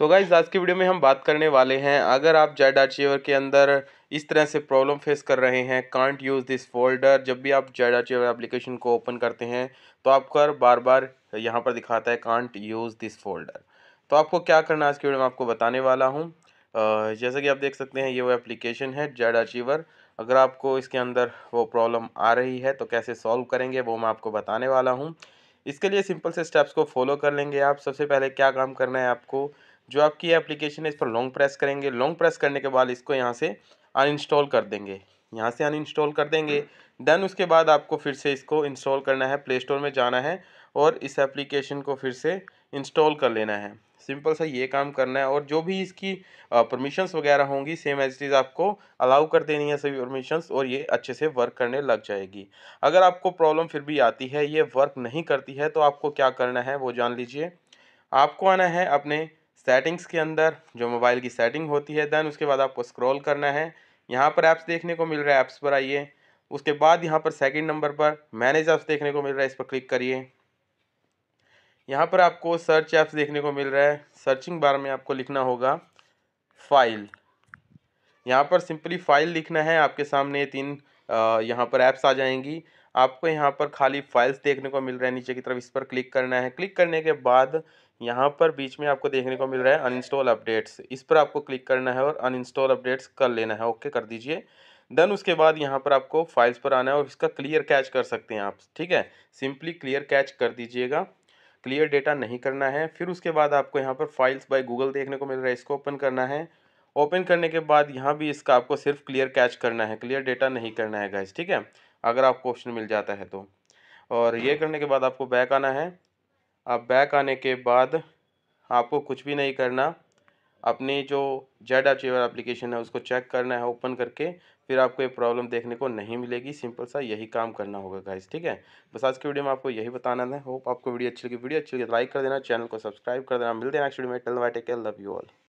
सो so guys आज की video में हम बात करने वाले हैं अगर आप जेड आर्चीवर के अंदर इस तरह से प्रॉब्लम फेस कर रहे हैं कांट यूज़ दिस फोल्डर जब भी आप जेड आर्चीवर एप्लीकेशन को ओपन करते हैं तो आपका बार बार यहाँ पर दिखाता है कांट यूज़ दिस फोल्डर तो आपको क्या करना है आज की वीडियो में आपको बताने वाला हूँ जैसा कि आप देख सकते हैं ये वो एप्लीकेशन है जेड अचीवर अगर आपको इसके अंदर वो प्रॉब्लम आ रही है तो कैसे सॉल्व करेंगे वो मैं आपको बताने वाला हूँ इसके लिए सिंपल से स्टेप्स को फॉलो कर लेंगे आप सबसे पहले क्या काम करना है आपको जो आपकी एप्लीकेशन है इस पर लॉन्ग प्रेस करेंगे लॉन्ग प्रेस करने के बाद इसको यहाँ से अनइंस्टॉल कर देंगे यहाँ से अनइंस्टॉल कर देंगे देन हम्म। उसके बाद आपको फिर से इसको इंस्टॉल करना है प्ले स्टोर में जाना है और इस एप्लीकेशन को फिर से इंस्टॉल कर लेना है सिंपल सा ये काम करना है और जो भी इसकी परमिशंस वगैरह होंगी सेम एज इज़ आपको अलाउ कर देनी है सभी परमिशंस और ये अच्छे से वर्क करने लग जाएगी अगर आपको प्रॉब्लम फिर भी आती है ये वर्क नहीं करती है तो आपको क्या करना है वो जान लीजिए आपको आना है अपने सेटिंग्स के अंदर जो मोबाइल की सेटिंग होती है देन उसके बाद आपको स्क्रॉल करना है यहाँ पर ऐप्स देखने को मिल रहा है ऐप्स पर आइए उसके बाद यहाँ पर सेकंड नंबर पर मैनेज ऐप्स देखने को मिल रहा है इस पर क्लिक करिए यहाँ पर आपको सर्च ऐप्स देखने को मिल रहा है सर्चिंग बार में आपको लिखना होगा फाइल यहाँ पर सिंपली फाइल लिखना है आपके सामने तीन यहाँ पर ऐप्स आ जाएंगी आपको यहाँ पर खाली फाइल्स देखने को मिल रहा है नीचे की तरफ इस पर क्लिक करना है क्लिक करने के बाद यहाँ पर बीच में आपको देखने को मिल रहा है अनइंस्टॉल अपडेट्स इस पर आपको क्लिक करना है और अनइंस्टॉल अपडेट्स कर लेना है ओके कर दीजिए देन उसके बाद यहाँ पर आपको फाइल्स पर आना है और इसका क्लियर कैच कर सकते हैं आप ठीक है सिंपली क्लियर कैच कर दीजिएगा क्लियर डेटा नहीं करना है फिर उसके बाद आपको यहाँ पर फाइल्स बाय गूगल देखने को मिल रहा है इसको ओपन करना है ओपन करने के बाद यहाँ भी इसका आपको सिर्फ क्लियर कैच करना है क्लियर डेटा नहीं करना है गैस ठीक है अगर आपको ऑप्शन मिल जाता है तो और ये करने के बाद आपको बैक आना है आप बैक आने के बाद आपको कुछ भी नहीं करना अपनी जो जेड अचीवर एप्लीकेशन है उसको चेक करना है ओपन करके फिर आपको ये प्रॉब्लम देखने को नहीं मिलेगी सिंपल सा यही काम करना होगा गाइस ठीक है बस आज की वीडियो में आपको यही बताना है होप आपको वीडियो अच्छी लगी वीडियो अच्छी लगी लाइक तो कर देना चैनल को सब्सक्राइब कर देना मिलते हैं नेक्स्ट वीडियो में tell why tech love you all